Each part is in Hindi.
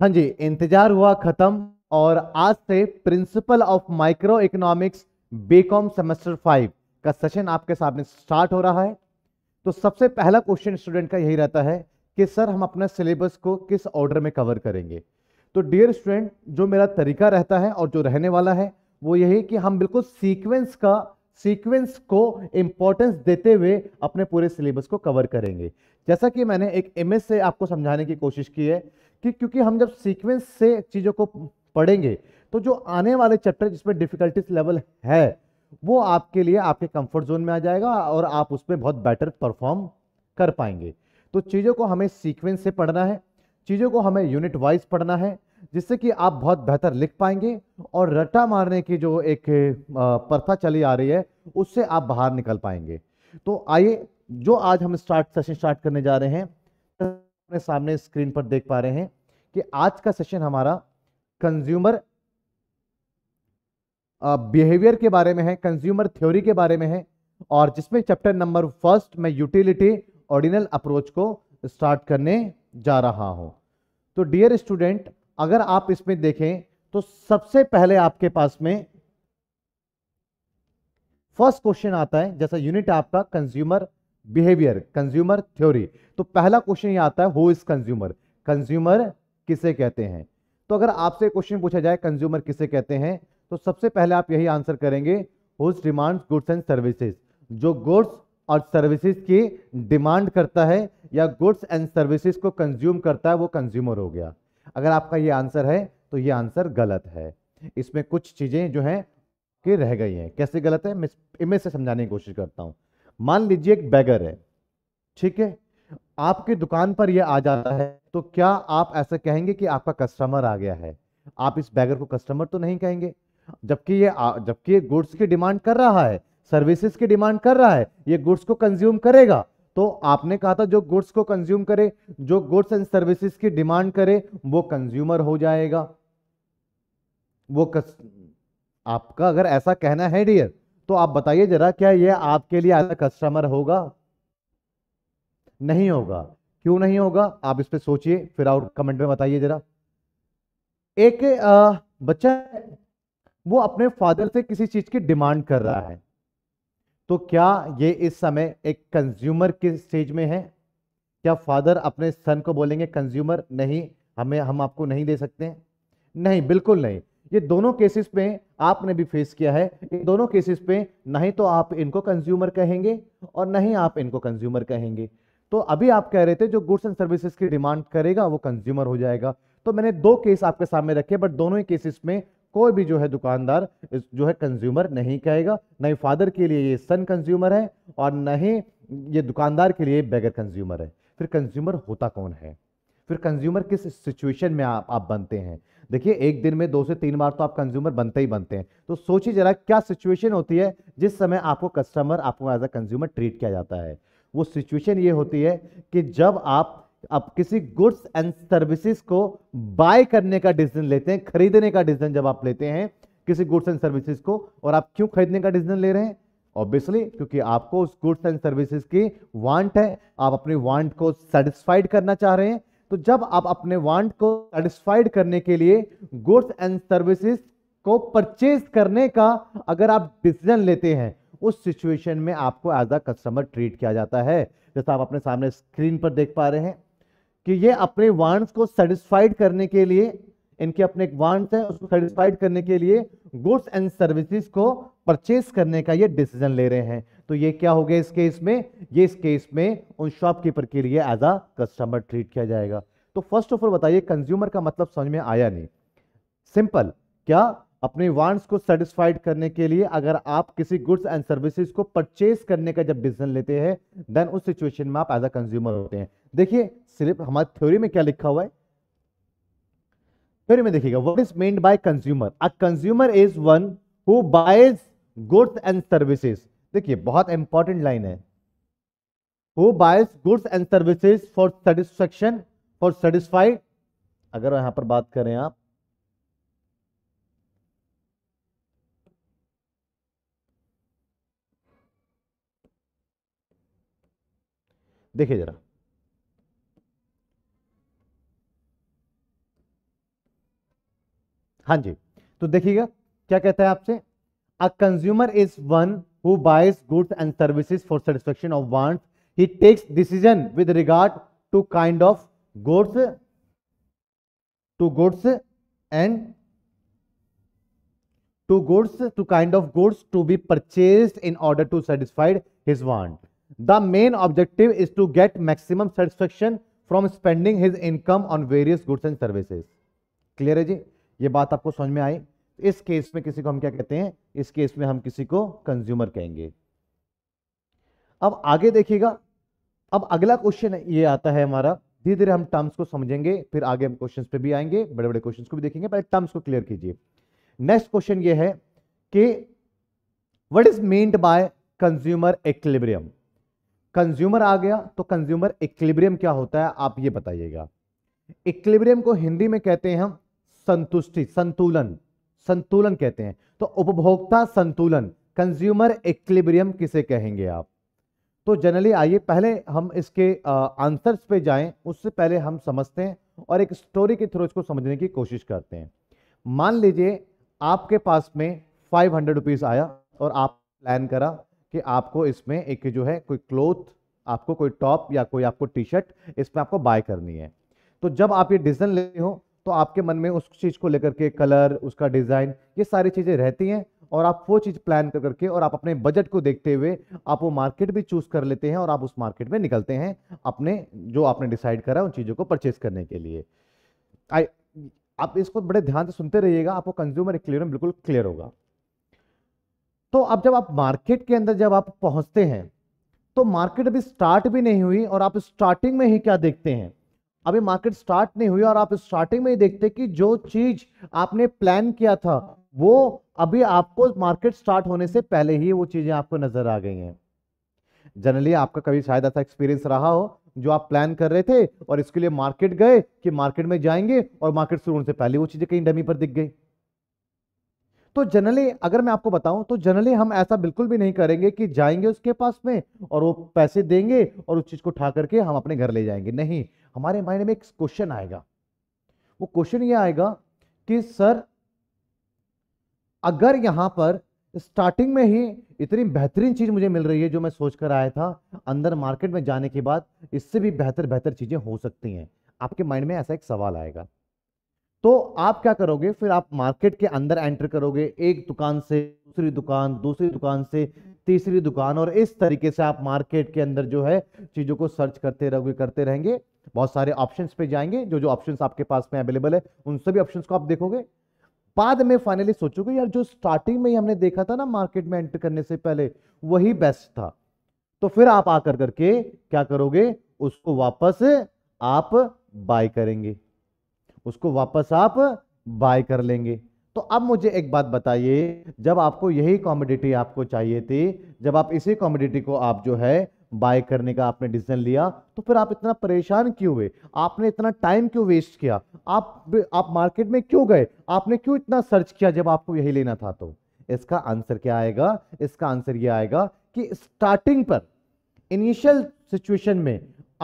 हाँ जी इंतजार हुआ खत्म और आज से principle of micro economics BCom semester five का सेशन आपके सामने स्टार्ट हो रहा है तो सबसे पहला क्वेश्चन स्टूडेंट का यही रहता है कि सर हम अपना सिलेबस को किस ऑर्डर में कवर करेंगे तो डियर स्टूडेंट जो मेरा तरीका रहता है और जो रहने वाला है वो यही कि हम बिल्कुल सीक्वेंस का सीक्वेंस को इंपॉर्टेंस देते हुए अपने पूरे सिलेबस को कवर करेंगे जैसा कि मैंने एक इमेज से आपको समझाने की कोशिश की है कि क्योंकि हम जब सीक्वेंस से चीज़ों को पढ़ेंगे तो जो आने वाले चैप्टर जिसमें डिफिकल्टीज लेवल है वो आपके लिए आपके कंफर्ट जोन में आ जाएगा और आप उसमें बहुत बेटर परफॉर्म कर पाएंगे तो चीज़ों को हमें सीक्वेंस से पढ़ना है चीज़ों को हमें यूनिट वाइज पढ़ना है जिससे कि आप बहुत बेहतर लिख पाएंगे और रट्टा मारने की जो एक प्रथा चली आ रही है उससे आप बाहर निकल पाएंगे तो आइए जो आज हम स्टार्ट सेशन स्टार्ट करने जा रहे हैं अपने सामने स्क्रीन पर देख पा रहे हैं कि आज का सेशन हमारा कंज्यूमर बिहेवियर के बारे में है कंज्यूमर थ्योरी के बारे में है और जिसमें चैप्टर नंबर फर्स्ट में यूटिलिटी ऑर्डिनल अप्रोच को स्टार्ट करने जा रहा हूं तो डियर स्टूडेंट अगर आप इसमें देखें तो सबसे पहले आपके पास में फर्स्ट क्वेश्चन आता है जैसा यूनिट आपका कंज्यूमर बिहेवियर कंज्यूमर थ्योरी तो पहला क्वेश्चन ये आता है हु इज कंज्यूमर कंज्यूमर किसे कहते हैं तो अगर आपसे क्वेश्चन पूछा जाए कंज्यूमर किसे कहते हैं तो सबसे पहले आप यही आंसर करेंगे who demands goods and services जो गुड्स और सर्विसेज की डिमांड करता है या गुड्स एंड सर्विसेज को कंज्यूम करता है वो कंज्यूमर हो गया अगर आपका ये आंसर है तो ये आंसर गलत है इसमें कुछ चीज़ें जो हैं कि रह गई हैं कैसे गलत है मैं इमेज से समझाने की कोशिश करता हूँ मान लीजिए एक बैगर है ठीक है आपकी दुकान पर यह आ जाता है तो क्या आप ऐसा कहेंगे कि आपका कस्टमर आ गया है आप इस बैगर को कस्टमर तो नहीं कहेंगे जबकि ये जबकि ये गुड्स की डिमांड कर रहा है सर्विसेज की डिमांड कर रहा है ये गुड्स को कंज्यूम करेगा तो आपने कहा था जो गुड्स को कंज्यूम करे जो गुड्स एंड सर्विसेज की डिमांड करे वो कंज्यूमर हो जाएगा वो कस... आपका अगर ऐसा कहना है डियर तो आप बताइए जरा क्या यह आपके लिए आधा कस्टमर होगा नहीं होगा क्यों नहीं होगा आप इस पर सोचिए फिर और कमेंट में बताइए जरा एक आ, बच्चा वो अपने फादर से किसी चीज की डिमांड कर रहा है तो क्या ये इस समय एक कंज्यूमर के स्टेज में है क्या फादर अपने सन को बोलेंगे कंज्यूमर नहीं हमें हम आपको नहीं दे सकते नहीं बिल्कुल नहीं ये दोनों केसेस पे आपने भी फेस किया है इन दोनों केसेस पे नहीं तो आप इनको कंज्यूमर कहेंगे और नहीं आप इनको कंज्यूमर कहेंगे तो अभी आप कह रहे थे जो गुड्स एंड सर्विसेज की डिमांड करेगा वो कंज्यूमर हो जाएगा तो मैंने दो केस आपके सामने रखे बट दोनों ही केसेस में कोई भी जो है दुकानदार जो है कंज्यूमर नहीं कहेगा नहीं फादर के लिए ये सन कंज्यूमर है और न ही ये दुकानदार के लिए बेगर कंज्यूमर है फिर कंज्यूमर होता कौन है फिर कंज्यूमर किस सिचुएशन में आप आप बनते हैं देखिए एक दिन में दो से तीन बार तो आप कंज्यूमर बनते ही बनते हैं तो सोचिए जरा क्या सिचुएशन होती है जिस समय आपको कस्टमर आपको एज अ कंज्यूमर ट्रीट किया जाता है वो सिचुएशन ये होती है कि जब आप अब किसी गुड्स एंड सर्विसेज को बाय करने का डिसीजन लेते हैं खरीदने का डिसीजन जब आप लेते हैं किसी गुड्स एंड सर्विसेज को और आप क्यों खरीदने का डिसीजन ले रहे हैं ऑब्वियसली क्योंकि आपको उस गुड्स एंड सर्विसेज की वांट है आप अपनी वांट को सेटिस्फाइड करना चाह रहे हैं तो जब आप अपने वांट को सेटिस्फाइड करने के लिए गुड्स एंड सर्विसेज को परचेज करने का अगर आप डिसीजन लेते हैं उस सिचुएशन में आपको एज अ कस्टमर ट्रीट किया जाता है जैसा आप अपने सामने स्क्रीन पर देख पा रहे हैं कि ये अपने वांट्स को सेटिस्फाइड करने के लिए इनके अपने वांट्स हैं उसको सेटिस्फाइड करने के लिए गुड्स एंड सर्विसेज को परचेस करने का ये डिसीजन ले रहे हैं तो ये क्या हो गया इस केस में ये इस केस में उन शॉपकीपर के लिए एज अ कस्टमर ट्रीट किया जाएगा तो फर्स्ट ऑफ ऑल बताइए कंज्यूमर का मतलब समझ में आया नहीं सिंपल क्या अपने वांट्स को सेटिस्फाइड करने के लिए अगर आप किसी गुड्स एंड सर्विसेज को परचेज करने का जब डिसीजन लेते हैं देन उस सिचुएशन में आप एज अ कंज्यूमर होते हैं देखिए सिर्फ हमारी थ्योरी में क्या लिखा हुआ है थ्योरी में देखिएगा what is meant by consumer a consumer is one who buys goods and services देखिए बहुत इंपॉर्टेंट लाइन है who buys goods and services for satisfaction for satisfied अगर यहां पर बात करें आप देखिए जरा हाँ जी तो देखिएगा क्या कहता है आपसे A consumer is one who buys goods and services for satisfaction of wants. He takes decision with regard to kind of goods, to goods and to goods, to kind of goods to be purchased in order to satisfy his want. The main objective is to get maximum satisfaction from spending his income on various goods and services. Clear है जी ये बात आपको समझ में आई इस केस में किसी को हम क्या कहते हैं इस केस में हम किसी को कंज्यूमर कहेंगे अब आगे देखिएगा अब अगला क्वेश्चन ये आता है हमारा धीरे धीरे हम टर्म्स को समझेंगे फिर आगे हम क्वेश्चंस पे भी आएंगे बड़े बड़े क्वेश्चंस को भी देखेंगे पहले टर्म्स को क्लियर कीजिए नेक्स्ट क्वेश्चन ये है कि what is meant by consumer equilibrium consumer आ गया तो कंज्यूमर इक्लिब्रियम क्या होता है आप ये बताइएगा इक्लिब्रियम को हिंदी में कहते हैं हम संतुष्टि संतुलन संतुलन कहते हैं तो उपभोक्ता संतुलन कंज्यूमर इक्लिब्रियम किसे कहेंगे आप तो जनरली आइए पहले हम इसके आंसर्स पे जाएं उससे पहले हम समझते हैं और एक स्टोरी के थ्रू इसको समझने की कोशिश करते हैं मान लीजिए आपके पास में फाइव हंड्रेड रुपीज़ आया और आप प्लान करा कि आपको इसमें एक जो है कोई क्लोथ आपको कोई टॉप या कोई आपको टी शर्ट इसमें आपको बाय करनी है तो जब आप ये डिसीजन लेते हो तो आपके मन में उस चीज़ को लेकर के कलर उसका डिज़ाइन ये सारी चीज़ें रहती हैं और आप वो चीज़ प्लान कर करके और आप अपने बजट को देखते हुए आप वो मार्केट भी चूज़ कर लेते हैं और आप उस मार्केट में निकलते हैं अपने जो आपने डिसाइड करा उन चीज़ों को परचेज करने के लिए आई आप इसको बड़े ध्यान से सुनते रहिएगा आपको कंज्यूमर क्लियर बिल्कुल क्लियर होगा तो अब जब आप मार्केट के अंदर जब आप पहुंचते हैं तो मार्केट अभी स्टार्ट भी नहीं हुई और आप स्टार्टिंग में ही क्या देखते हैं अभी मार्केट स्टार्ट नहीं हुई और आप स्टार्टिंग में ही देखते कि जो चीज आपने प्लान किया था वो अभी आपको मार्केट स्टार्ट होने से पहले ही वो चीजें आपको नजर आ गई हैं जनरली आपका कभी शायद ऐसा एक्सपीरियंस रहा हो जो आप प्लान कर रहे थे और इसके लिए मार्केट गए कि मार्केट में जाएंगे और मार्केट शुरू होने से पहले वो चीजें कहीं डमी पर दिख गई तो जनरली अगर मैं आपको बताऊं तो जनरली हम ऐसा बिल्कुल भी नहीं करेंगे कि जाएंगे उसके पास में और वो पैसे देंगे और उस चीज़ को उठा करके हम अपने घर ले जाएंगे नहीं हमारे माइंड में एक क्वेश्चन आएगा वो क्वेश्चन ये आएगा कि सर अगर यहां पर स्टार्टिंग में ही इतनी बेहतरीन चीज़ मुझे मिल रही है जो मैं सोच कर आया था अंदर मार्केट में जाने के बाद इससे भी बेहतर बेहतर चीज़ें हो सकती हैं आपके माइंड में ऐसा एक सवाल आएगा तो आप क्या करोगे फिर आप मार्केट के अंदर एंटर करोगे एक दुकान से दूसरी दुकान दूसरी दुकान से तीसरी दुकान और इस तरीके से आप मार्केट के अंदर जो है चीज़ों को सर्च करते रहोगे करते रहेंगे बहुत सारे ऑप्शंस पे जाएंगे जो जो ऑप्शंस आपके पास में अवेलेबल है उन सभी ऑप्शंस को आप देखोगे बाद में फाइनली सोचोगे यार जो स्टार्टिंग में ही हमने देखा था ना मार्केट में एंटर करने से पहले वही बेस्ट था तो फिर आप आकर करके क्या करोगे उसको वापस आप बाय करेंगे उसको वापस आप बाय कर लेंगे तो अब मुझे एक बात बताइए जब आपको यही कॉमोडिटी आपको चाहिए थी जब आप इसी कॉमोडिटी को आप जो है बाय करने का आपने डिसीजन लिया तो फिर आप इतना परेशान क्यों हुए आपने इतना टाइम क्यों वेस्ट किया आप आप मार्केट में क्यों गए आपने क्यों इतना सर्च किया जब आपको यही लेना था तो इसका आंसर क्या आएगा इसका आंसर ये आएगा कि स्टार्टिंग पर इनिशियल सिचुएशन में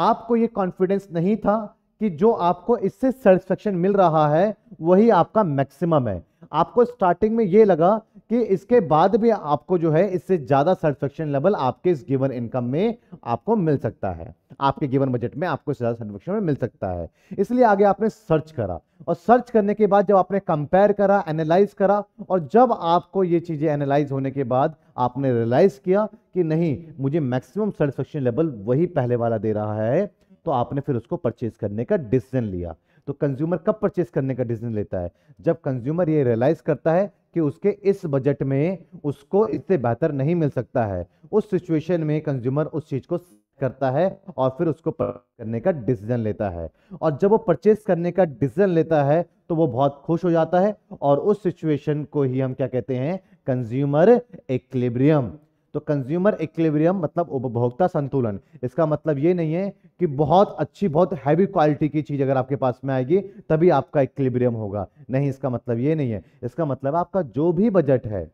आपको ये कॉन्फिडेंस नहीं था कि जो आपको इससे सेटिस्फेक्शन मिल रहा है वही आपका मैक्सिमम है आपको स्टार्टिंग में ये लगा कि इसके बाद भी आपको जो है इससे ज़्यादा सेटिस्फेक्शन लेवल आपके इस गिवन इनकम में आपको मिल सकता है आपके गिवन बजट में आपको इससे ज़्यादा सेटिस्फेक्शन में मिल सकता है इसलिए आगे आपने सर्च करा और सर्च करने के बाद जब आपने कंपेयर करा एनालाइज करा और जब आपको ये चीज़ें एनालाइज होने के बाद आपने रियलाइज़ किया कि नहीं मुझे मैक्सिमम सेटिस्फेक्शन लेवल वही पहले वाला दे रहा है तो आपने फिर उसको परचेज करने का डिसीजन लिया तो कंज्यूमर कब परचेज करने का डिसीजन लेता है जब कंज्यूमर ये रियलाइज करता है कि उसके इस बजट में उसको इससे बेहतर नहीं मिल सकता है उस सिचुएशन में कंज्यूमर उस चीज को करता है और फिर उसको करने का डिसीजन लेता है और जब वो परचेज करने का डिसीजन लेता है तो वो बहुत खुश हो जाता है और उस सिचुएशन को ही हम क्या कहते हैं कंज्यूमर एक्लिब्रियम तो कंज्यूमर इक्लेवरियम मतलब उपभोक्ता संतुलन इसका मतलब ये नहीं है कि बहुत अच्छी बहुत हैवी क्वालिटी की चीज़ अगर आपके पास में आएगी तभी आपका इक्विलिब्रियम होगा नहीं इसका मतलब ये नहीं है इसका मतलब आपका जो भी बजट है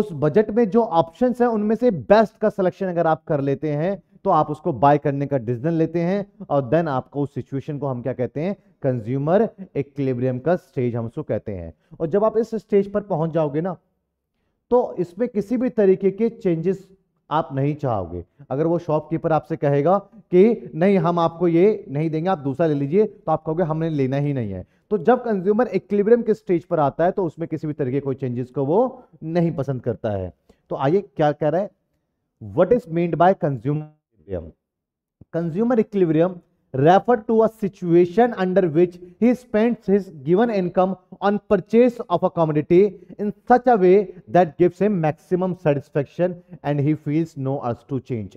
उस बजट में जो ऑप्शन है उनमें से बेस्ट का सिलेक्शन अगर आप कर लेते हैं तो आप उसको बाय करने का डिसीजन लेते हैं और देन आपको उस सिचुएशन को हम क्या कहते हैं कंज्यूमर इक्विलिब्रियम का स्टेज हम उसको कहते हैं और जब आप इस स्टेज पर पहुंच जाओगे ना तो इसमें किसी भी तरीके के चेंजेस आप नहीं चाहोगे अगर वो शॉपकीपर आपसे कहेगा कि नहीं हम आपको ये नहीं देंगे आप दूसरा ले लीजिए तो आप कहोगे हमने लेना ही नहीं है तो जब कंज्यूमर इक्विलिब्रियम के स्टेज पर आता है तो उसमें किसी भी तरीके कोई चेंजेस को वो नहीं पसंद करता है तो आइए क्या कह रहा है what is meant by consumer consumer equilibrium refer to a situation under which he spends his given income on purchase of a commodity in such a way that gives him maximum satisfaction and he feels no urge to change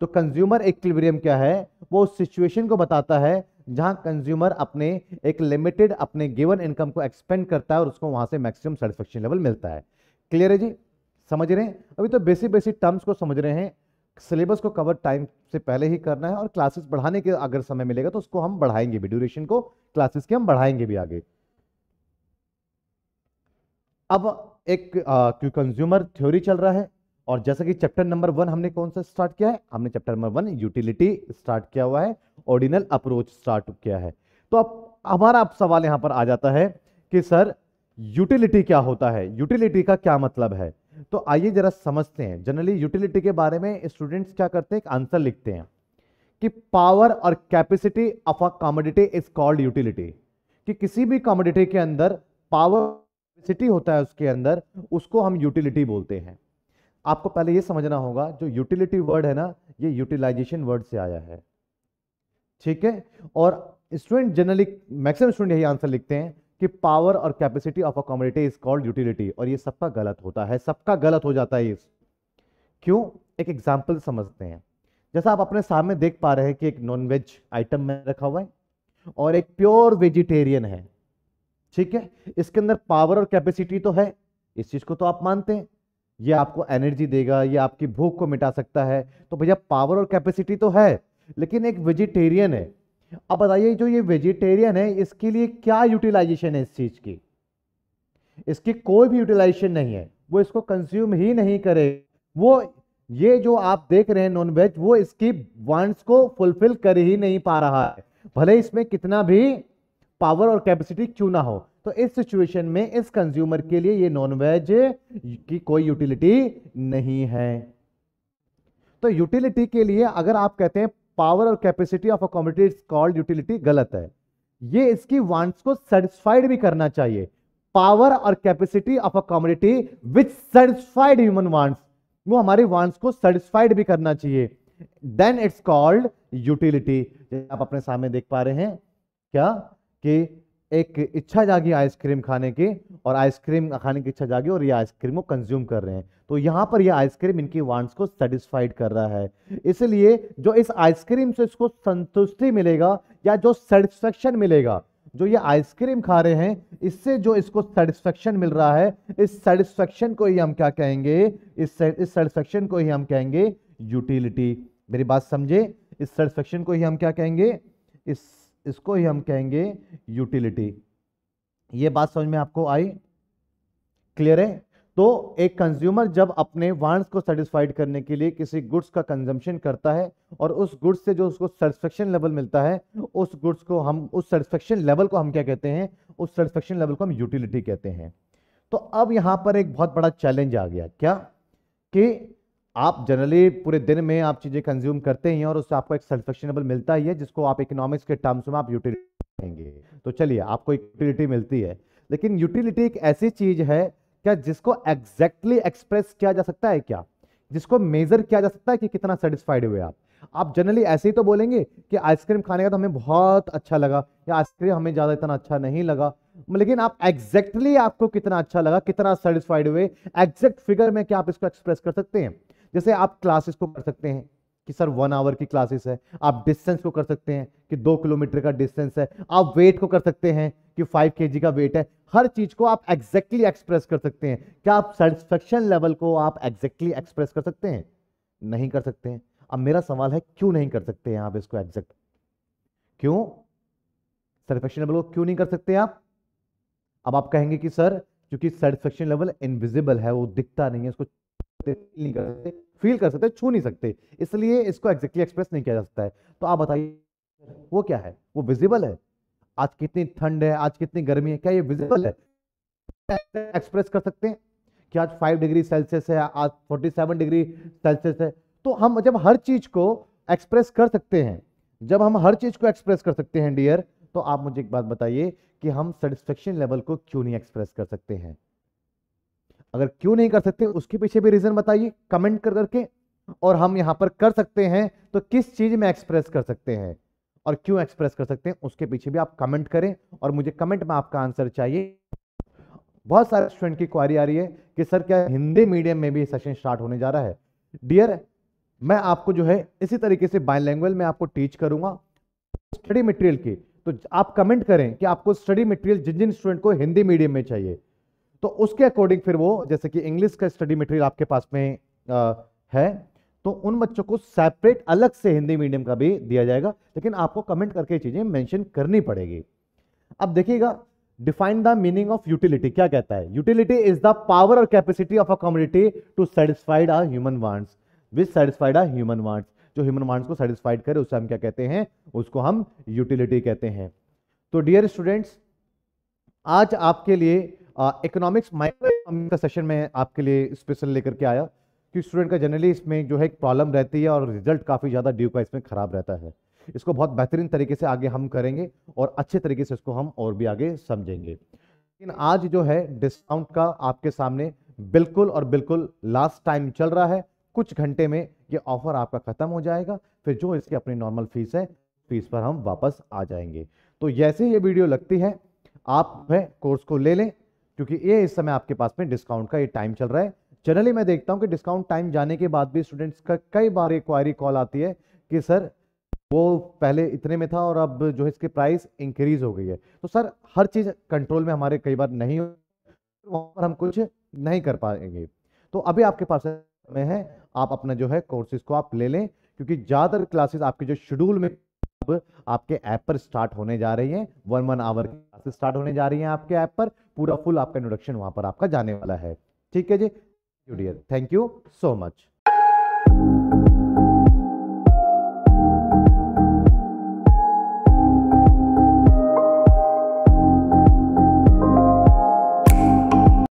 तो कंज्यूमर इक्विलिब्रियम क्या है वो उस सिचुएशन को बताता है जहां कंज्यूमर अपने एक लिमिटेड अपने गिवन इनकम को एक्सपेंड करता है और उसको वहां से मैक्सिमम सेटिस्फेक्शन लेवल मिलता है क्लियर है जी समझ रहे हैं अभी तो बेसिक बेसिक टर्म्स को समझ रहे हैं सिलेबस को कवर टाइम से पहले ही करना है और क्लासेस बढ़ाने के अगर समय मिलेगा तो उसको हम बढ़ाएंगे भी ड्यूरेशन को क्लासेस के हम बढ़ाएंगे भी आगे अब एक क्यू कंज्यूमर थ्योरी चल रहा है और जैसा कि चैप्टर नंबर वन हमने कौन सा स्टार्ट किया है हमने chapter number one utility start किया हुआ है ऑर्डिनल अप्रोच स्टार्ट किया है तो अब हमारा अब सवाल यहां पर आ जाता है कि सर यूटिलिटी क्या होता है यूटिलिटी का क्या मतलब है तो आइए जरा समझते हैं जनरली यूटिलिटी के बारे में स्टूडेंट्स क्या करते हैं एक आंसर लिखते हैं कि पावर और capacity of a commodity is called utility कि किसी भी कॉमोडिटी के अंदर पावर कैपेसिटी होता है उसके अंदर उसको हम यूटिलिटी बोलते हैं आपको पहले ये समझना होगा जो यूटिलिटी वर्ड है ना ये यूटिलाइजेशन वर्ड से आया है ठीक है और स्टूडेंट जनरली मैक्सिमम स्टूडेंट यही आंसर लिखते हैं कि पावर और capacity of a community is called utility और ये सबका गलत होता है सबका गलत हो जाता है इस क्यों एक एग्जाम्पल समझते हैं जैसा आप अपने सामने देख पा रहे हैं कि एक नॉन वेज आइटम में रखा हुआ है और एक प्योर वेजिटेरियन है ठीक है इसके अंदर पावर और कैपेसिटी तो है इस चीज को तो आप मानते हैं ये आपको एनर्जी देगा ये आपकी भूख को मिटा सकता है तो भैया पावर और कैपेसिटी तो है लेकिन एक वेजिटेरियन है अब बताइए जो ये वेजिटेरियन है इसके लिए क्या यूटिलाइजेशन है इस चीज़ की इसकी कोई भी यूटिलाइजेशन नहीं है वो इसको कंज्यूम ही नहीं करे वो ये जो आप देख रहे हैं नॉन वेज वो इसकी वांट्स को फुलफिल कर ही नहीं पा रहा है भले इसमें कितना भी पावर और कैपेसिटी क्यों ना हो तो इस सिचुएशन में इस कंज्यूमर के लिए ये नॉन वेज की कोई यूटिलिटी नहीं है तो यूटिलिटी के लिए अगर आप कहते हैं पावर और capacity of a accommodate called utility गलत है ये इसकी वांट्स को सेटिस्फाइड भी करना चाहिए पावर और capacity of a commodity which satisfied human wants वो हमारे वांट्स को सेटिस्फाइड भी करना चाहिए देन इट्स कॉल्ड यूटिलिटी आप अपने सामने देख पा रहे हैं क्या कि एक इच्छा जागी आइसक्रीम खाने की और आइसक्रीम खाने की इच्छा जागी और ये आइसक्रीम को कंज्यूम कर रहे हैं तो यहाँ पर ये आइसक्रीम इनकी वांट्स को सेटिस्फाइड कर रहा है इसलिए जो इस आइसक्रीम से इसको संतुष्टि मिलेगा या जो सेटिस्फेक्शन मिलेगा जो ये आइसक्रीम खा रहे हैं इससे जो इसको सेटिस्फेक्शन मिल रहा है इस सेटिस्फेक्शन को ही हम क्या कहेंगे इस इस सेटिस्फेक्शन को ही हम कहेंगे यूटिलिटी मेरी बात समझे इस सेटिस्फेक्शन को ही हम क्या कहेंगे इस इसको ही हम कहेंगे यूटिलिटी ये बात समझ में आपको आई क्लियर है तो एक कंज्यूमर जब अपने वांट्स को सेटिस्फाइड करने के लिए किसी गुड्स का कंजम्पशन करता है और उस गुड्स से जो उसको सेटिस्फेक्शन लेवल मिलता है उस गुड्स को हम उस सेटिस्फेक्शन लेवल को हम क्या कहते हैं उस सेटिस्फेक्शन लेवल को हम यूटिलिटी कहते हैं तो अब यहां पर एक बहुत बड़ा चैलेंज आ गया क्या कि आप जनरली पूरे दिन में आप चीज़ें कंज्यूम करते ही हैं और उससे आपको एक सेटिस्फेक्शनेबल मिलता ही है जिसको आप इकोनॉमिक्स के टर्म्स में आप यूटिलिटी कहेंगे तो चलिए आपको यूटिलिटी मिलती है लेकिन यूटिलिटी एक ऐसी चीज़ है क्या जिसको एग्जैक्टली exactly एक्सप्रेस किया जा सकता है क्या जिसको मेजर किया जा सकता है कि कितना सेटिस्फाइड हुए आप आप जनरली ऐसे ही तो बोलेंगे कि आइसक्रीम खाने का तो हमें बहुत अच्छा लगा या आइसक्रीम हमें ज़्यादा इतना अच्छा नहीं लगा लेकिन आप एग्जैक्टली exactly आपको कितना अच्छा लगा कितना सेटिस्फाइड हुए एग्जैक्ट फिगर में क्या आप इसको एक्सप्रेस कर सकते हैं जैसे आप क्लासेस को कर सकते हैं कि सर वन आवर की क्लासेस है आप डिस्टेंस को कर सकते हैं कि दो किलोमीटर का डिस्टेंस है आप वेट को कर सकते हैं कि फाइव के का वेट है हर चीज को आप एग्जैक्टली exactly एक्सप्रेस कर सकते हैं क्या आप सेटिस्फेक्शन लेवल को आप एग्जैक्टली exactly एक्सप्रेस कर सकते हैं नहीं कर सकते हैं अब मेरा सवाल है क्यों नहीं कर सकते हैं आप इसको एग्जैक्ट क्यों सेटिस्फेक्शन लेवल को क्यों नहीं कर सकते आप अब आप कहेंगे कि सर क्योंकि सेटिस्फेक्शन लेवल इनविजिबल है वो दिखता नहीं है उसको फील नहीं कर सकते फील कर सकते छू नहीं सकते इसलिए इसको एग्जैक्टली एक्सप्रेस नहीं किया जा सकता है तो आप बताइए वो क्या है वो विजिबल है आज कितनी ठंड है आज कितनी गर्मी है क्या ये विजिबल है एक्सप्रेस कर सकते हैं कि आज फाइव डिग्री सेल्सियस है आज फोर्टी सेवन डिग्री सेल्सियस है तो हम जब हर चीज को एक्सप्रेस कर सकते हैं जब हम हर चीज को एक्सप्रेस कर सकते हैं डियर तो आप मुझे एक बात बताइए कि हम सेटिस्फेक्शन लेवल को क्यों नहीं एक्सप्रेस कर सकते हैं अगर क्यों नहीं कर सकते उसके पीछे भी रीजन बताइए कमेंट कर करके और हम यहां पर कर सकते हैं तो किस चीज में एक्सप्रेस कर सकते हैं और क्यों एक्सप्रेस कर सकते हैं उसके पीछे भी आप कमेंट करें और मुझे कमेंट में आपका आंसर चाहिए बहुत सारे स्टूडेंट की क्वारी आ रही है कि सर क्या हिंदी मीडियम में भी सेशन स्टार्ट होने जा रहा है डियर मैं आपको जो है इसी तरीके से बाई लैंग्वेज में आपको टीच करूंगा स्टडी मटेरियल की तो आप कमेंट करें कि आपको स्टडी मटेरियल जिन जिन स्टूडेंट को हिंदी मीडियम में चाहिए तो उसके अकॉर्डिंग फिर वो जैसे कि इंग्लिश का स्टडी मटेरियल आपके पास में आ, है तो उन बच्चों को सेपरेट अलग से हिंदी मीडियम का भी दिया जाएगा लेकिन आपको कमेंट करके चीजें मेंशन करनी पड़ेगी अब देखिएगा define the meaning of utility क्या कहता है यूटिलिटी इज द पावर और capacity of a community to satisfied are human wants which satisfied are human wants जो ह्यूमन वांट्स को सेटिस्फाइड करे उसे हम क्या कहते हैं उसको हम यूटिलिटी कहते हैं तो डियर स्टूडेंट्स आज आपके लिए इकोनॉमिक्स माइक्रो इकोनॉमिक्स का सेशन में आपके लिए स्पेशल लेकर के आया कि स्टूडेंट का जनरली इसमें जो है एक प्रॉब्लम रहती है और रिजल्ट काफ़ी ज़्यादा ड्यू का इसमें ख़राब रहता है इसको बहुत बेहतरीन तरीके से आगे हम करेंगे और अच्छे तरीके से इसको हम और भी आगे समझेंगे लेकिन आज जो है डिस्काउंट का आपके सामने बिल्कुल और बिल्कुल लास्ट टाइम चल रहा है कुछ घंटे में ये ऑफर आपका ख़त्म हो जाएगा फिर जो इसकी अपनी नॉर्मल फीस है फीस पर हम वापस आ जाएंगे तो जैसे ये वीडियो लगती है आप है कोर्स को ले लें क्योंकि ये इस समय आपके पास में डिस्काउंट का ये टाइम चल रहा है जनरली मैं देखता हूँ कि डिस्काउंट टाइम जाने के बाद भी स्टूडेंट्स का कई बार क्वायरी कॉल आती है कि सर वो पहले इतने में था और अब जो है इसकी प्राइस इंक्रीज हो गई है तो सर हर चीज़ कंट्रोल में हमारे कई बार नहीं वहाँ पर हम कुछ नहीं कर पाएंगे तो अभी आपके पास में है आप अपना जो है कोर्सेज को आप ले लें क्योंकि ज़्यादातर क्लासेस आपके जो शेड्यूल में अब आपके ऐप पर स्टार्ट होने जा रही हैं one one hour classes start होने जा रही हैं आपके ऐप पर पूरा फुल आपका इंट्रोडक्शन वहां पर आपका जाने वाला है ठीक है जी dear thank you so much